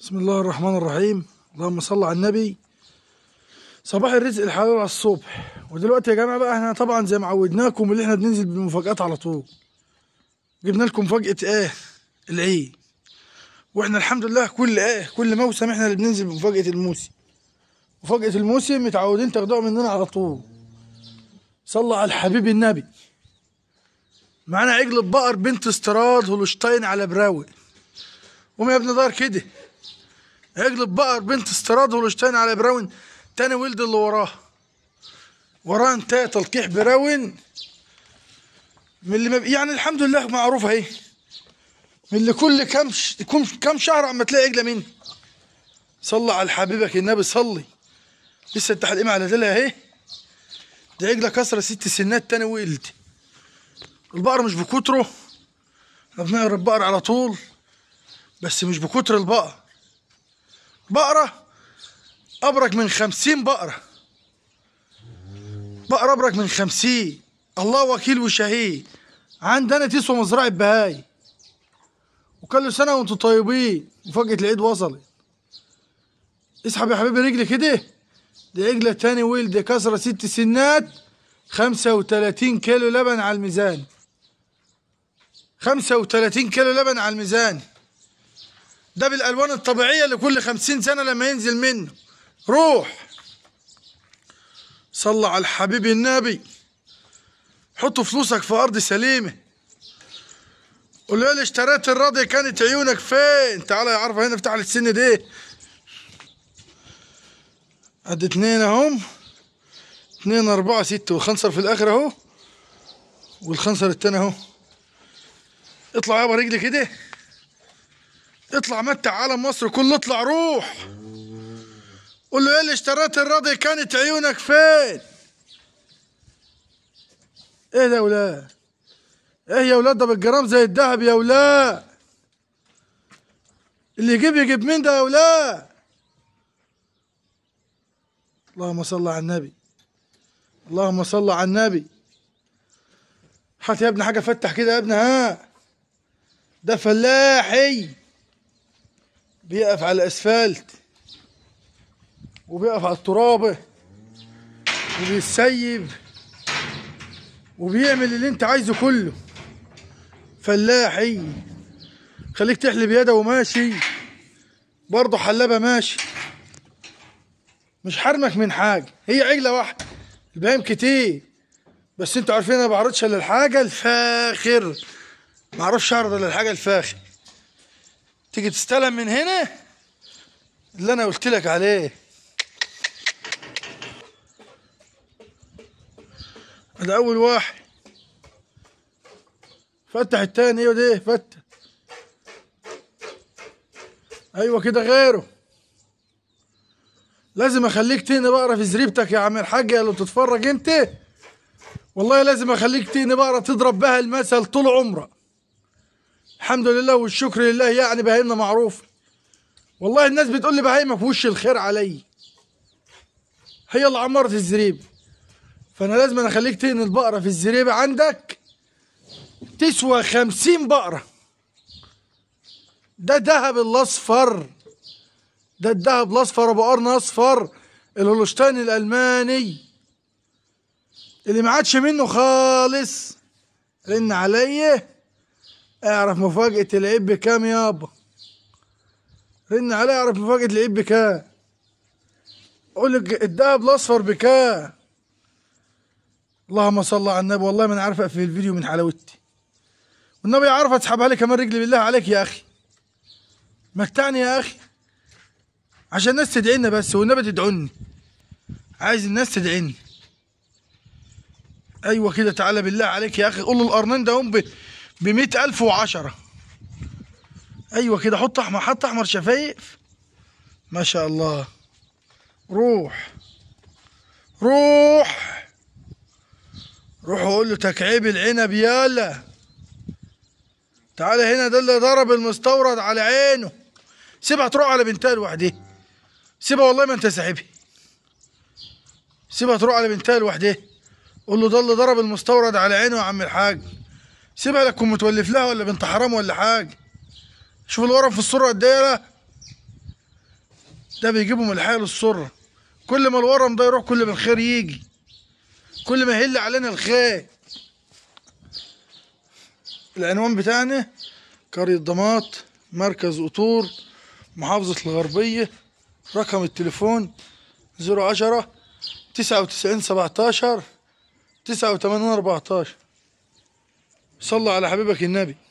بسم الله الرحمن الرحيم اللهم صل على النبي صباح الرزق الحلال على الصبح ودلوقتي يا جماعه بقى احنا طبعا زي ما عودناكم اللي احنا بننزل بالمفاجآت على طول جبنا لكم مفاجاه ايه العيد واحنا الحمد لله كل ايه كل موسم احنا اللي بننزل بمفاجاه الموسم مفاجاه الموسم متعودين تاخدوها مننا على طول صلى على الحبيب النبي معانا عجل بقر بنت استراد هولشتاين على براوي قوم يا ابن دار كده اقلب بقر بنت استراد هولشتاين على براون تاني ولد اللي وراه وراه انتهى تلقيح براون من اللي مب... يعني الحمد لله معروفه اهي من اللي كل كام ش... كام شهر اما تلاقي عجله مين صلى على حبيبك النبي صلي لسه انت حلقيم على ديلها اهي دي عجله كسره ست سنات تاني ولد البقر مش بكتره احنا بنقرا بقر على طول بس مش بكتر البقر بقرة أبرك من خمسين بقرة بقرة أبرك من خمسين الله وكيل وشهيد عندنا تسوى مزرعة بهاي وكل سنة وانتوا طيبين مفاجأة العيد وصلت اسحب يا حبيبي رجلي كده دي عجلة تاني ولد كسرة ست سنات خمسة وتلاتين كيلو لبن على الميزان خمسة وتلاتين كيلو لبن على الميزان ده بالالوان الطبيعيه اللي كل 50 سنه لما ينزل منه روح صلى على الحبيب النبي حط فلوسك في ارض سليمه قول له اشتريت الراضي كانت عيونك فين تعالى يا عارفه هنا افتح السن دي قد اتنين اهم اتنين اربعة ستة وخنصر في الاخر اهو والخنصر التاني اهو اطلع يابا رجلي كده اطلع متع على مصر كله اطلع روح قول له ايه اللي اشتريت الراضي كانت عيونك فين ايه ده يا ولاد ايه يا ولاد ده بالجرام زي الذهب يا ولاد اللي يجيب يجيب مين ده يا ولاد اللهم صل على النبي اللهم صل على النبي هات يا ابني حاجه فتح كده يا ابني ها ده فلاحي بيقف على الاسفلت وبيقف على الترابه وبيسيب وبيعمل اللي انت عايزه كله فلاحي خليك تحلب يده وماشي برضه حلابه ماشي مش حرمك من حاجه هي عجله واحده البهايم كتير بس انتوا عارفين انا ما بعرضش الا الحاجه الفاخر ما اعرفش اعرض الا الحاجه الفاخر تيجي تستلم من هنا اللي انا قلت لك عليه ده اول واحد فتح التاني ايوه ده فتح ايوه كده غيره لازم اخليك تاني بقره في زريبتك يا عم الحاج لو تتفرج انت والله لازم اخليك تاني بقره تضرب بها المثل طول عمرك الحمد لله والشكر لله يعني بهايمنا معروف والله الناس بتقول لي بهايمك وش الخير علي هي اللي عمرت الزريب فانا لازم أنا اخليك تقن البقره في الزريبه عندك تسوى خمسين بقره ده الذهب الاصفر ده الذهب الاصفر ابو قرن اصفر الهولشتاين الالماني اللي ما عادش منه خالص رن عليه اعرف مفاجأة العيب بكام يابا رن عليه اعرف مفاجأة العيب بكام قولك الدهب الاصفر بكام اللهم صل على النبي والله ما انا عارف اقفل الفيديو من حلاوتي والنبي عارف اسحبها لي كمان رجلي بالله عليك يا اخي مكتعني يا اخي عشان الناس تدعينا بس والنبي تدعوني عايز الناس تدعيني ايوه كده تعالى بالله عليك يا اخي قول له القرنين ده هم ب 100,000 و10 أيوة كده حط أحمر حط أحمر شفايف ما شاء الله روح روح روح وقول له تكعيب العنب يالا تعالى هنا ده اللي ضرب المستورد على عينه سيبها تروح على بنتها لوحدها سيبها والله ما انت ساحبها سيبها تروح على بنتها لوحدها قول له ده اللي ضرب المستورد على عينه يا عم الحاج سيبها لك كون متولف لها ولا بنت حرام ولا حاجة شوف الورم في السرة قد ايه ده بيجيبه من الحياة للسرة كل ما الورم ده يروح كل ما الخير يجي كل ما يهل علينا الخير العنوان بتاعنا قرية ضماط مركز قطور محافظة الغربية رقم التليفون زيرو عشرة تسعة وتسعين سبعتاشر تسعة وتمانين أربعتاشر صلى على حبيبك النبي